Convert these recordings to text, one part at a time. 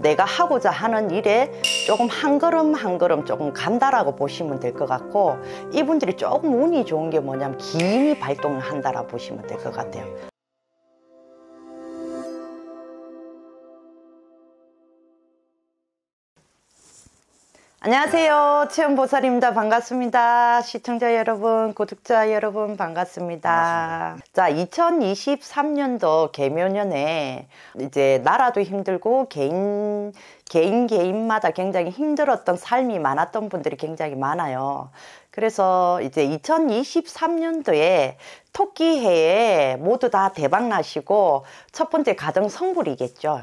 내가 하고자 하는 일에 조금 한 걸음 한 걸음 조금 간다라고 보시면 될 것 같고 이분들이 조금 운이 좋은 게 뭐냐면 기인이 발동을 한다라고 보시면 될 것 같아요 안녕하세요. 체험보살입니다. 반갑습니다. 시청자 여러분, 구독자 여러분, 반갑습니다. 반갑습니다. 자, 2023년도 개묘년에 이제 나라도 힘들고 개인, 개인 개인마다 굉장히 힘들었던 삶이 많았던 분들이 굉장히 많아요. 그래서 이제 2023년도에 토끼 해에 모두 다 대박 나시고 첫 번째 가정 성불이겠죠.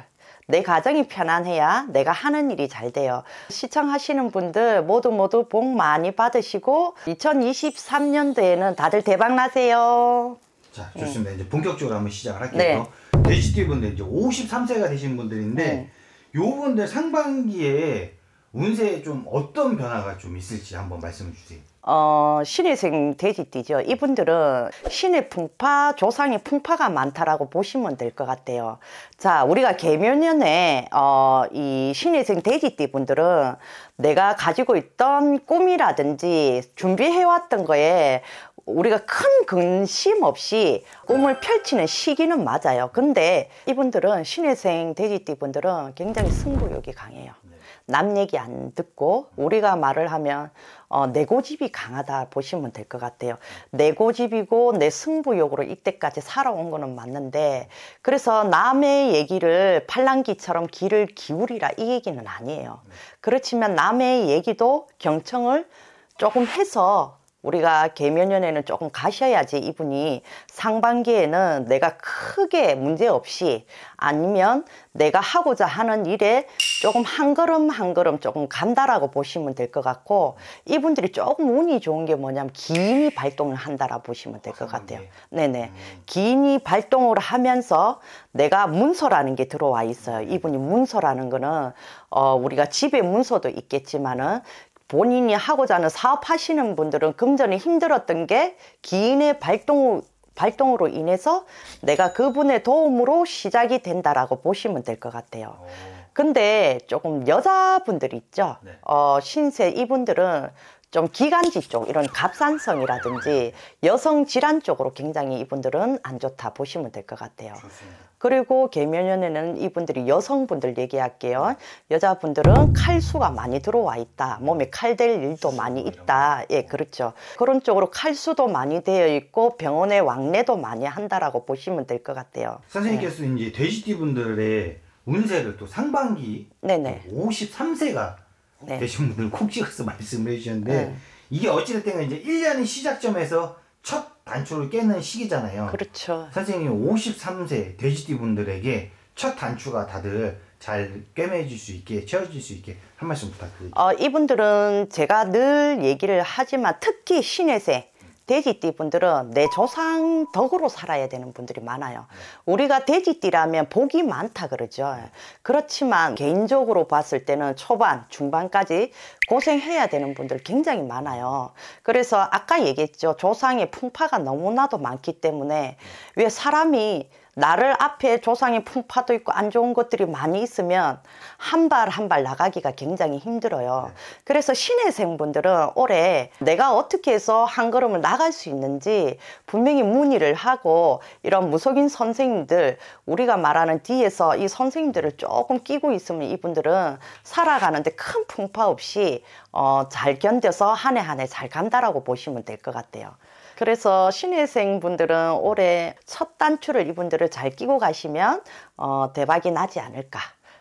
내 가정이 편안해야 내가 하는 일이 잘 돼요. 시청하시는 분들 모두 모두 복 많이 받으시고 2023년도에는 다들 대박 나세요. 자, 좋습니다. 음. 이제 본격적으로 한번 시작을 할게요. 네. 돼지띠 분들 이제 53세가 되신 분들인데 음. 요 분들 상반기에 운세에 좀 어떤 변화가 좀 있을지 한번 말씀해 주세요. 어, 신혜생 돼지띠죠. 이분들은 신의 풍파, 조상의 풍파가 많다라고 보시면 될 것 같아요. 자, 우리가 개묘년에, 어, 이 신혜생 돼지띠 분들은 내가 가지고 있던 꿈이라든지 준비해왔던 거에 우리가 큰 근심 없이 꿈을 펼치는 시기는 맞아요. 근데 이분들은 신혜생 돼지띠분들은 굉장히 승부욕이 강해요. 네. 남 얘기 안 듣고 우리가 말을 하면 어, 내 고집이 강하다 보시면 될 것 같아요. 내 고집이고 내 승부욕으로 이때까지 살아온 거는 맞는데 그래서 남의 얘기를 팔랑귀처럼 귀를 기울이라 이 얘기는 아니에요. 네. 그렇지만 남의 얘기도 경청을 조금 해서 우리가 개면연에는 조금 가셔야지 이분이 상반기에는 내가 크게 문제 없이 아니면 내가 하고자 하는 일에 조금 한 걸음 한 걸음 조금 간다라고 보시면 될 것 같고 이분들이 조금 운이 좋은 게 뭐냐면 기인이 발동을 한다라 보시면 될것 아, 같아요. 네. 네네. 음. 기인이 발동을 하면서 내가 문서라는 게 들어와 있어요. 음, 네. 이분이 문서라는 거는 어 우리가 집에 문서도 있겠지만은 본인이 하고자 하는 사업하시는 분들은 금전이 힘들었던 게 기인의 발동, 발동으로 인해서 내가 그분의 도움으로 시작이 된다라고 보시면 될 것 같아요. 오. 어. 근데 조금 여자분들 있죠. 네. 어, 신세 이분들은 좀 기관지 쪽 이런 갑산성이라든지 여성 질환 쪽으로 굉장히 이분들은 안 좋다 보시면 될 것 같아요. 좋습니다. 그리고 계면연에는 이분들이 여성분들 얘기할게요. 여자분들은 칼수가 많이 들어와 있다. 몸에 칼 될 일도 많이 있다. 예, 그렇죠. 그런 쪽으로 칼수도 많이 되어 있고 병원에 왕래도 많이 한다라고 보시면 될 것 같아요. 선생님께서 예. 네. 이제 돼지띠 분들의 운세를 또 상반기 네네. 53세가 네. 되신 분을 콕 찍어서 말씀을 해주셨는데 네. 이게 어찌됐든 이제 1년의 시작점에서 첫 단추를 깨는 시기잖아요. 그렇죠. 선생님 53세 돼지띠 분들에게 첫 단추가 다들 잘 꿰매질 수 있게 채워질 수 있게 한 말씀 부탁드립니다. 어, 이분들은 제가 늘 얘기를 하지만 특히 신의세 돼지띠 분들은 내 조상 덕으로 살아야 되는 분들이 많아요. 네. 우리가 돼지띠라면 복이 많다 그러죠. 네. 그렇지만 개인적으로 봤을 때는 초반, 중반까지 고생해야 되는 분들 굉장히 많아요. 그래서 아까 얘기했죠. 조상의 풍파가 너무나도 많기 때문에 네. 왜 사람이 나를 앞에 조상의 풍파도 있고 안 좋은 것들이 많이 있으면 한 발 한발 한발 나가기가 굉장히 힘들어요. 네. 그래서 신의 생분들은 올해 내가 어떻게 해서 한 걸음을 나갈 수 있는지 분명히 문의를 하고 이런 무속인 선생님들 우리가 말하는 뒤에서 이 선생님들을 조금 끼고 있으면 이분들은 살아가는데 큰 풍파 없이 어, 잘 견뎌서 한 해 한 해 잘 간다라고 보시면 될 것 같아요. 그래서 신혜생분들은 올해 첫 단추를 이분들을 잘 끼고 가시면 어, 대박이 나지 않을까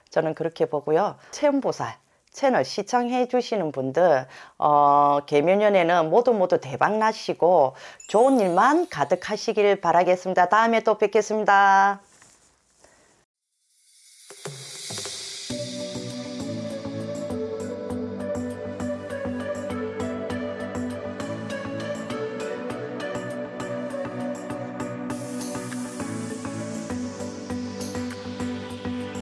저는 그렇게 보고요. 체험보살 채널 시청해 주시는 분들 어, 개면연에는 모두 모두 대박 나시고 좋은 일만 가득하시길 바라겠습니다. 다음에 또 뵙겠습니다.